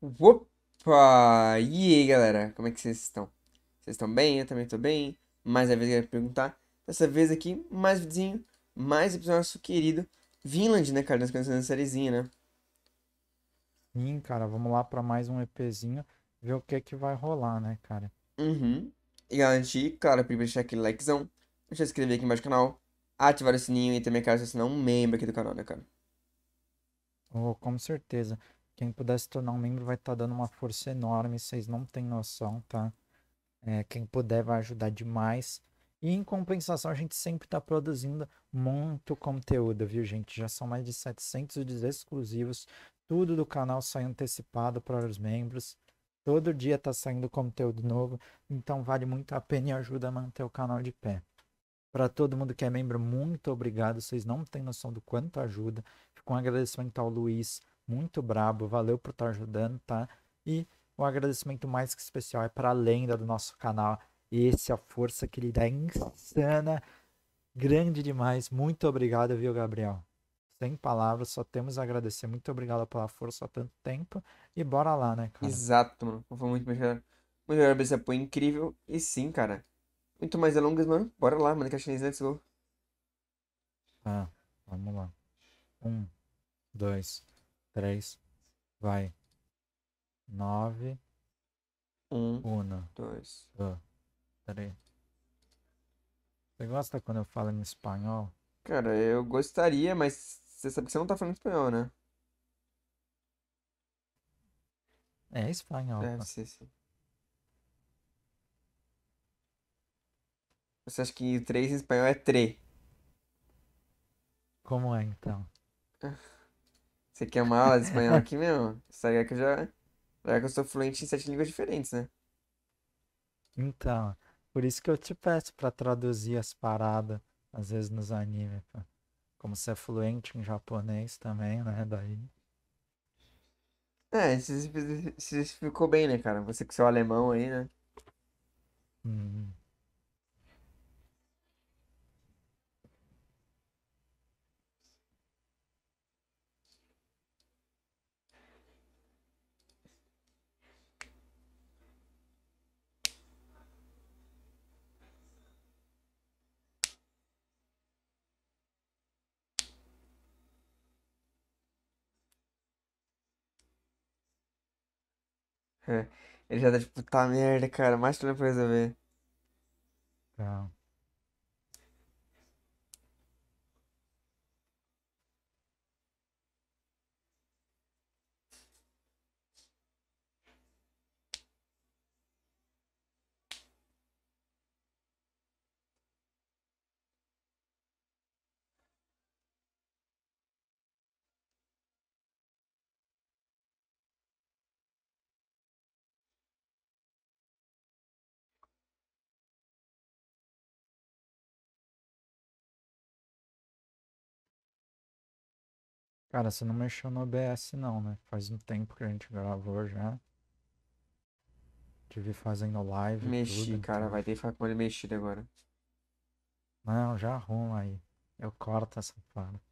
Opa! E aí, galera? Como é que vocês estão? Vocês estão bem? Eu também tô bem. Mais uma vez eu quero perguntar. Dessa vez aqui, mais vizinho, mais episódio nosso querido Vinland, né, cara? Nós conhecemos a sériezinha, né? Sim, cara, vamos lá pra mais um EPzinho, ver o que é que vai rolar, né, cara? Uhum. E garantir, claro, primeiro deixar aquele likezão, deixa se inscrever aqui embaixo do canal, ativar o sininho e também, cara, se assinar é um membro aqui do canal, né, cara? Oh, com certeza. Quem puder se tornar um membro vai estar tá dando uma força enorme, vocês não têm noção, tá? É, quem puder vai ajudar demais. E em compensação, a gente sempre está produzindo muito conteúdo, viu, gente? Já são mais de 700 exclusivos. Tudo do canal sai antecipado para os membros. Todo dia está saindo conteúdo novo. Então vale muito a pena e ajuda a manter o canal de pé. Para todo mundo que é membro, muito obrigado. Vocês não têm noção do quanto ajuda. Fico um agradecimento ao Luiz, muito brabo, valeu por estar ajudando, tá? E um agradecimento mais que especial é para a lenda do nosso canal. Esse é a força que lhe dá insana, grande demais. Muito obrigado, viu, Gabriel? Sem palavras, só temos a agradecer. Muito obrigado pela força há tanto tempo. E bora lá, né, cara? Exato, mano. Foi muito melhor. Muito melhor esse apoio incrível. E sim, cara. Muito mais delongas, mano. Bora lá, mano. Que a chinesa let's go. Tá, vamos lá. Um, dois, três, vai. Nove, um, uma, dois, três. Você gosta quando eu falo em espanhol? Cara, eu gostaria, mas você sabe que você não tá falando espanhol, né? É espanhol. Deve é, ser, sim. Você acha que três em espanhol é três Como é, então? Você quer uma aula de espanhol aqui mesmo? Você tá que eu já. Será que eu sou fluente em sete línguas diferentes, né? Então, por isso que eu te peço pra traduzir as paradas, às vezes nos animes, pô. Como você é fluente em japonês também, né? Daí. É, se ficou bem, né, cara? Você com seu alemão aí, né? Hum. É. Ele já tá tipo, tá merda, cara, mais problema pra resolver. Tá. Cara, você não mexeu no OBS não, né? Faz um tempo que a gente gravou já. Tive fazendo live. Mexi, tudo, cara. Então. Vai ter que ficar com ele mexido agora. Não, já arruma aí. Eu corto essa parte.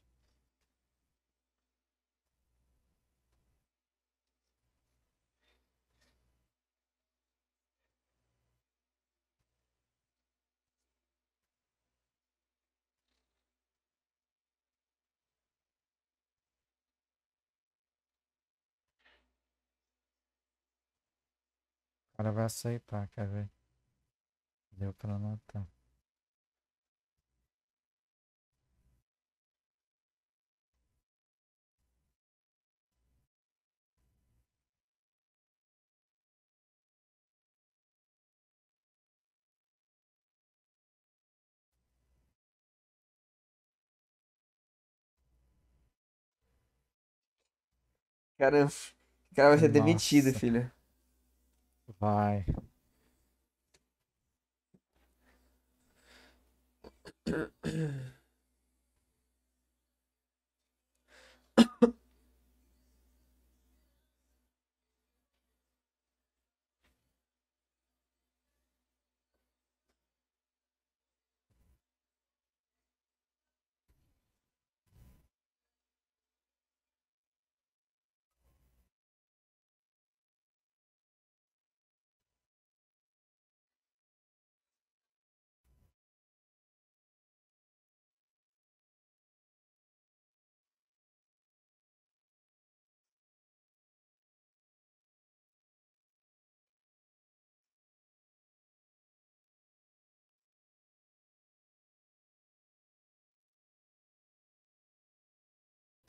cara vai aceitar, quer ver? Deu pra notar. Cara, o cara vai ser Nossa. demitido, filho. Bye.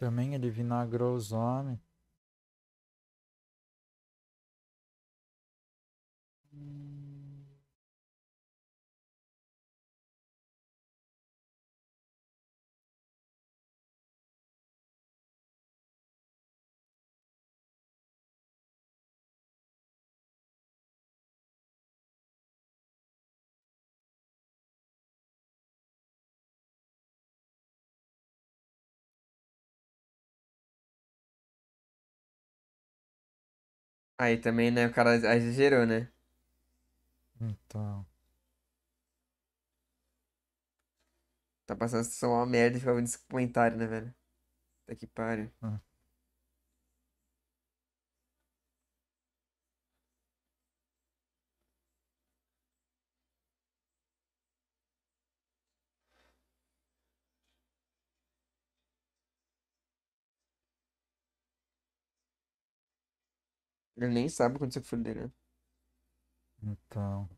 Também ele vinagrou os homens. Aí também, né, o cara exagerou, né? Então. Tá passando só uma merda e ficava nesse comentário, né, velho? Até tá que pariu. Ah. Ele nem sabe quando você for dele, né? Então.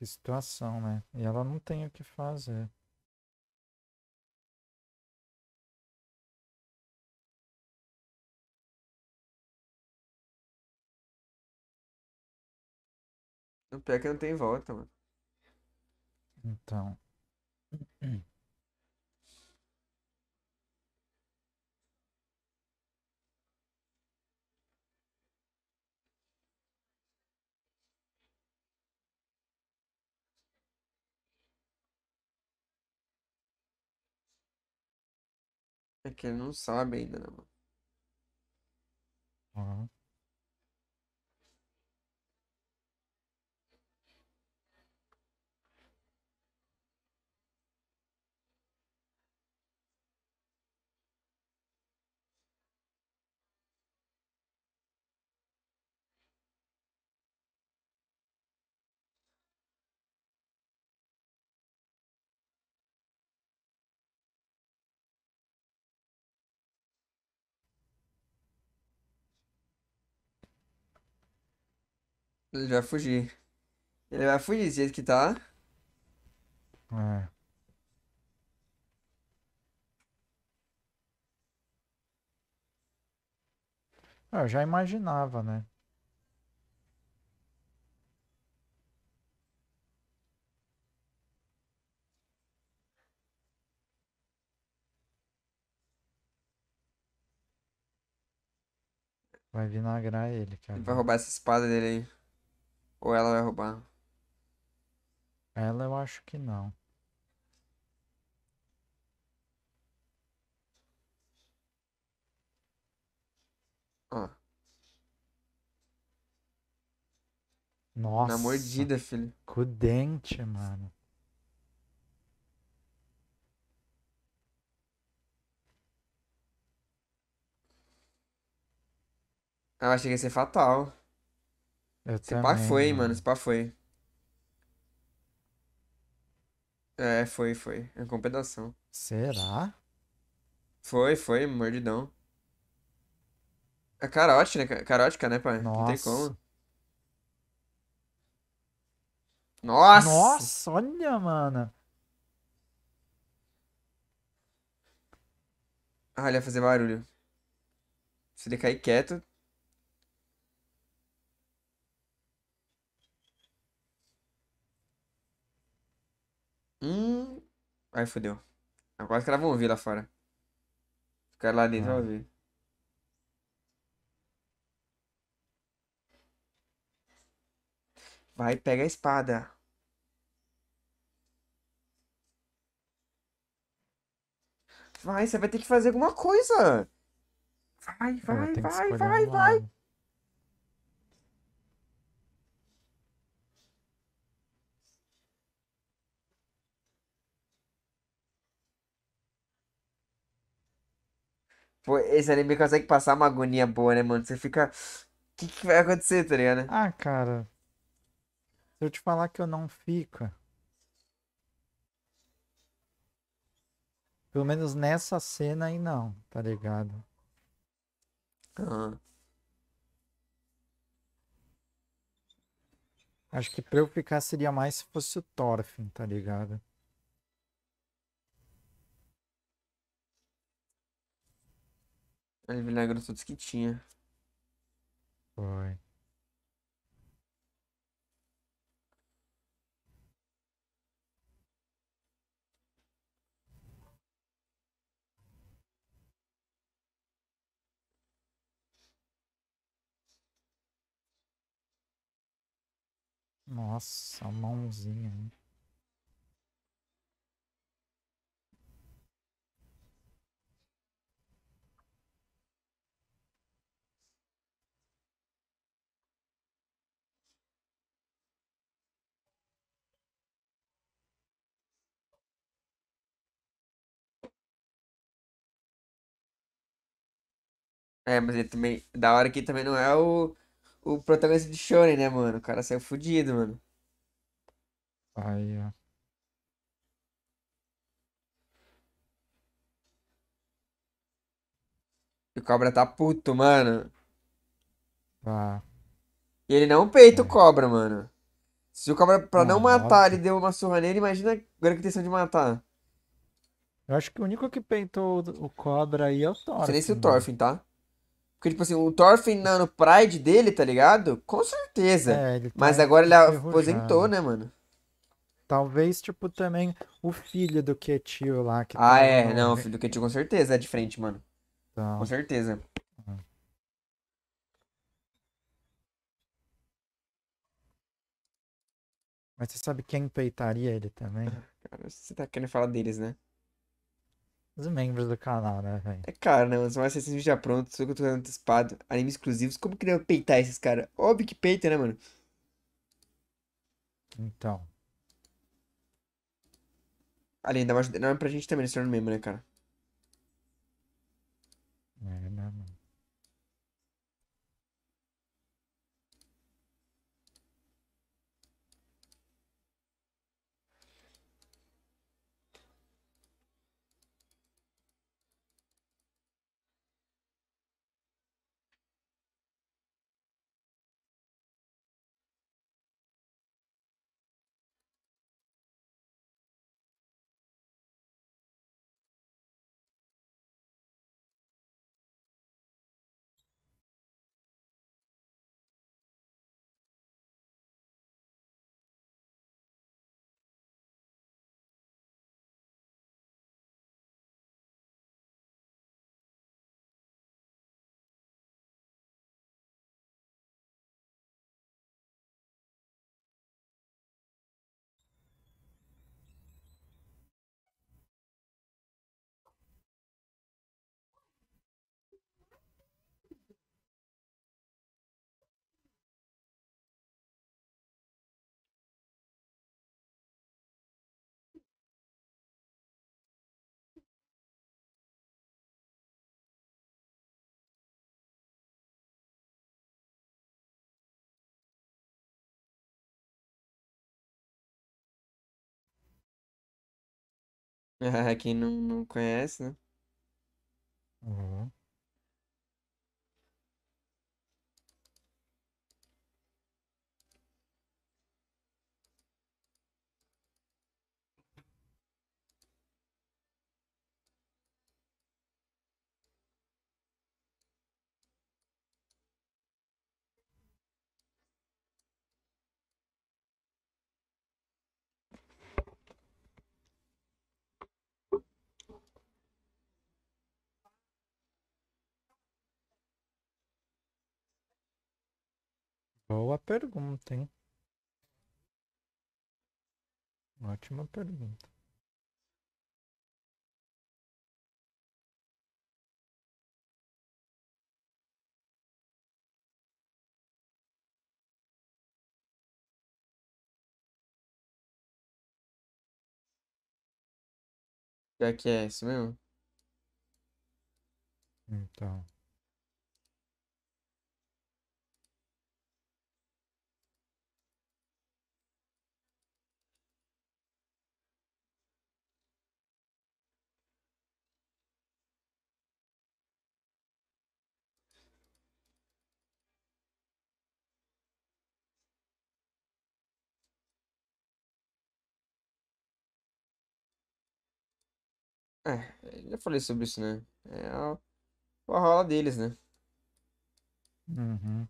Que situação, né? E ela não tem o que fazer. O pé que não tem volta, mano. Então. que ele não sabe ainda, né, mano? Uhum. Ele vai fugir. Ele vai fugir do jeito que tá. É. Ah, eu já imaginava, né? Vai vir vinagrar ele, cara. É ele vai roubar essa espada dele aí. Ou ela vai roubar? Ela eu acho que não. Ó. Nossa. Na mordida, filho. Com o dente, mano. Eu achei que ia ser fatal. Eu Esse pá foi, mano. Esse pá foi. É, foi, foi. É com pedação. Será? Foi, foi, mordidão. É carote, né? Carótica, né, pai? Nossa. Não tem como. Nossa! Nossa, olha, mano. Ah, ele ia fazer barulho. Se ele cair quieto, Hum. Ai, fodeu. Agora os caras vão ouvir lá fora. Os caras lá dentro ah. vão ouvir. Vai, pega a espada. Vai, você vai ter que fazer alguma coisa. Vai, vai, vai, vai, vai. Pô, esse anime consegue passar uma agonia boa, né, mano? Você fica. O que, que vai acontecer, tá ligado? Ah, cara. Se eu te falar que eu não fico. Pelo menos nessa cena aí não, tá ligado? Uhum. Acho que pra eu ficar seria mais se fosse o Thorfinn, assim, tá ligado? As vinagras todos que tinha. Foi. Nossa, a mãozinha, hein? É, mas ele também. Da hora que também não é o, o protagonista de Shonen, né, mano? O cara saiu fudido, mano. Aí, ó. o cobra tá puto, mano. Tá. E ele não peita o é. cobra, mano. Se o cobra, pra não, não é matar, ele deu uma surra nele, imagina agora que intenção de matar. Eu acho que o único que peitou o cobra aí é o Thorfinn. Seria esse o Thorfinn, tá? Porque, tipo assim, o Thorfinn no Pride dele, tá ligado? Com certeza. É, tá Mas agora ele aposentou, né, mano? Talvez, tipo, também o filho do Ketio lá. Que ah, tá é. No... Não, o filho do Ketio com certeza é de frente mano. Então... Com certeza. Mas você sabe quem peitaria ele também? Cara, você tá querendo falar deles, né? os membros do canal, né, velho? É caro, né? Os mais recentes já prontos, eu tô antecipado, animes exclusivos. Como que deve peitar esses caras? Óbvio que peita, né, mano? Então. Além da mais, não é pra gente também, esse ano mesmo, né, cara? É, né? Quem não, não conhece, né? Uhum. Boa pergunta, hein? Ótima pergunta. Já que é isso mesmo? Então. É, já falei sobre isso, né? É a, a rola deles, né? Uhum.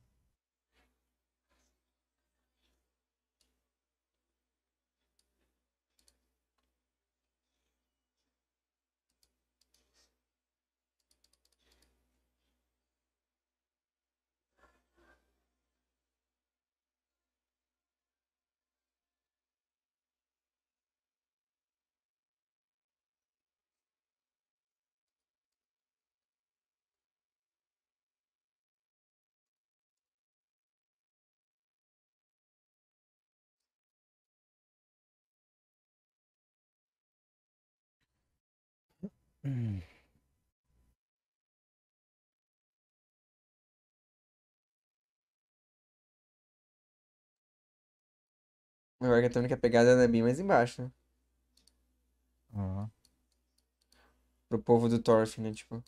Hum. A arquitetônica pegada é bem mais embaixo, Uhum. Pro povo do Thorfinn, assim, né? Tipo.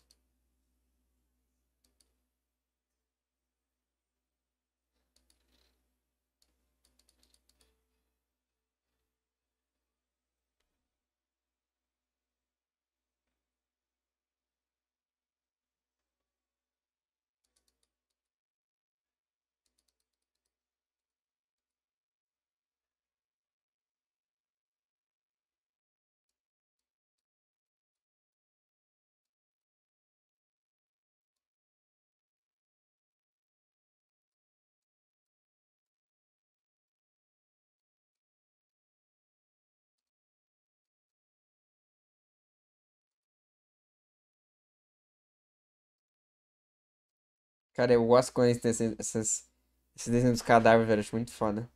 Cara, eu gosto quando eles desenham essas, esses desenhos dos cadáveres, velho. Acho muito foda.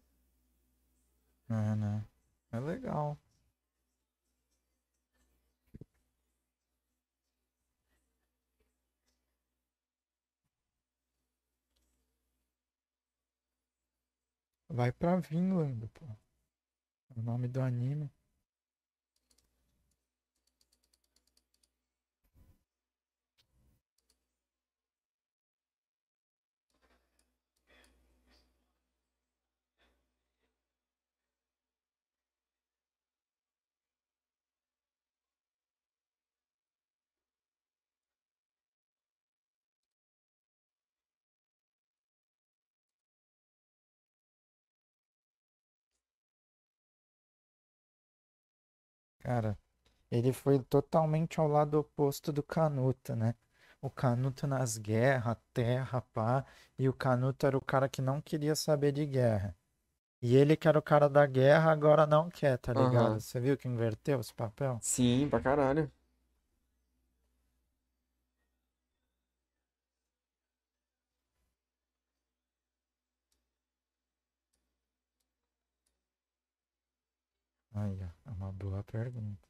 É, né? É legal. Vai pra Vinland, pô. É o nome do anime. cara, ele foi totalmente ao lado oposto do Canuto, né? O Canuto nas guerras, terra, pá, e o Canuto era o cara que não queria saber de guerra. E ele que era o cara da guerra, agora não quer, tá ligado? Uhum. Você viu que inverteu esse papel? Sim, pra caralho. Aí, é uma boa pergunta.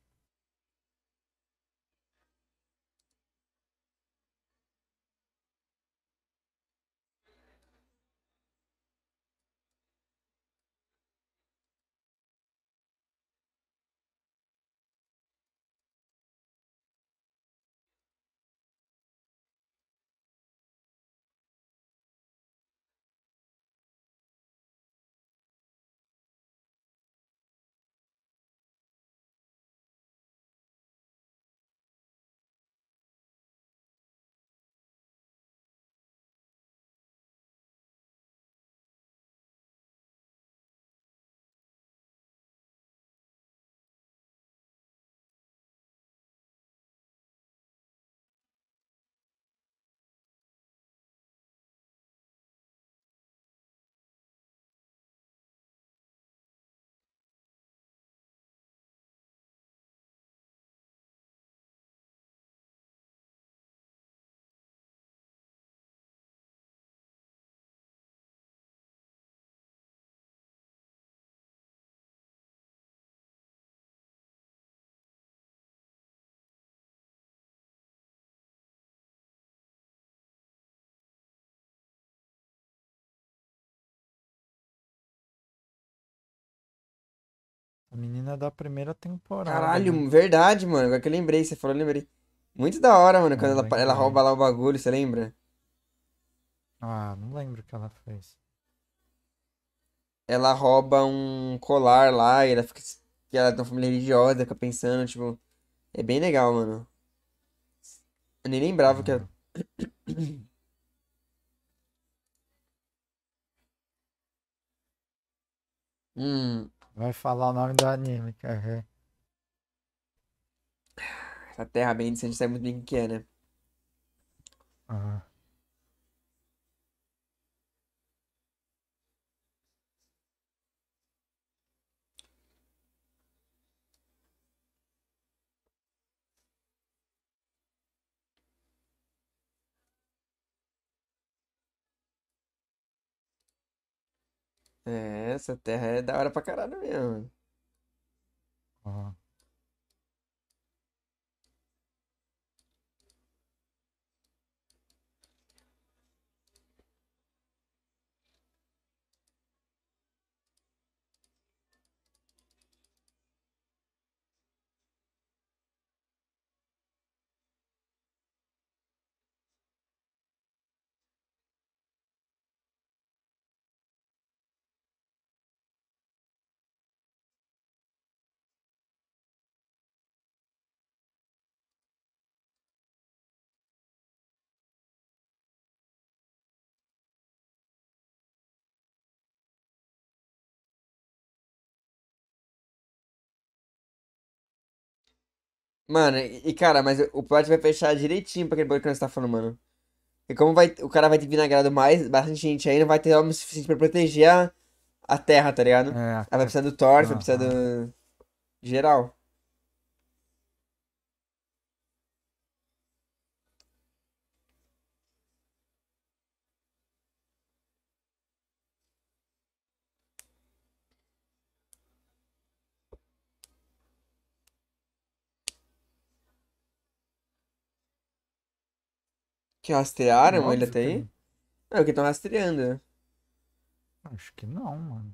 A menina da primeira temporada. Caralho, né? verdade, mano. Agora que eu lembrei, você falou, eu lembrei. Muito da hora, mano, quando ela, ela rouba lá o bagulho, você lembra? Ah, não lembro o que ela fez. Ela rouba um colar lá e ela fica. Que ela é de uma família religiosa, fica pensando, tipo. É bem legal, mano. Eu nem lembrava que ela. Uhum. hum. Vai falar o nome do anime, quer ver? Essa terra bem distante sabe tá muito bem o que é, né? Uhum. É, essa terra é da hora pra caralho mesmo. Ah. Mano, e, cara, mas o plot vai fechar direitinho pra aquele bagulho que nós tá falando, mano. E como vai, o cara vai ter vinagrado mais, bastante gente aí, não vai ter homem suficiente pra proteger a, a terra, tá ligado? É, a... Ela vai precisar do Thor, ah, vai precisar tá. do. geral. Que rastrearam Nossa, ele até aí? É, que... Não, que estão rastreando, né? Acho que não, mano.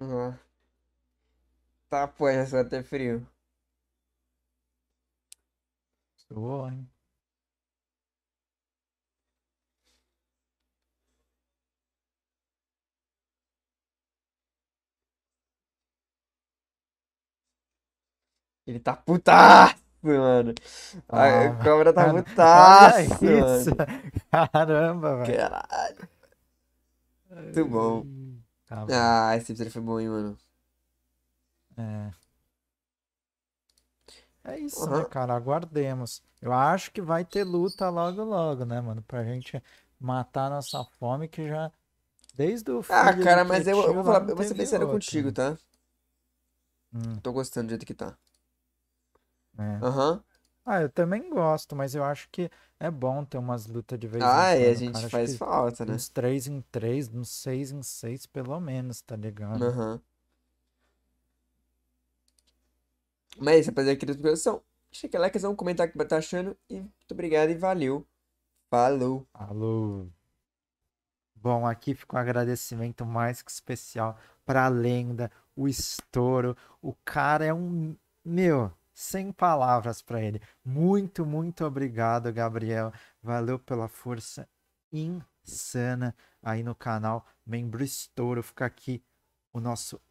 Uhum. Tá, pô, já sou até frio. Estou, hein? Ele tá putaço, mano. Ah, a cobra tá putaço, isso. Mano. Caramba, velho. Caralho. Muito bom. Tá, ah, esse episódio foi bom, hein, mano. É. É isso, uhum. né, cara? Aguardemos. Eu acho que vai ter luta logo, logo, né, mano? Pra gente matar nossa fome que já. Desde o. Ah, cara, mas eu, eu, vou, falar, eu vou ser sincero contigo, né? tá? Hum. Tô gostando do jeito que tá. É. Uhum. Ah, eu também gosto, mas eu acho que é bom ter umas lutas de vez em quando. Ah, é, a gente faz falta, né? Uns 3 em 3, uns 6 em 6, pelo menos, tá ligado? Aham. Uhum. Mas, é rapaziada, aqui da descrição, deixa aquele likezão, comentar que que tá achando. E muito obrigado e valeu. Falou. Falou. Bom, aqui fica um agradecimento mais que especial para a lenda, o estouro. O cara é um. Meu, sem palavras para ele. Muito, muito obrigado, Gabriel. Valeu pela força insana aí no canal. Membro estouro. Fica aqui o nosso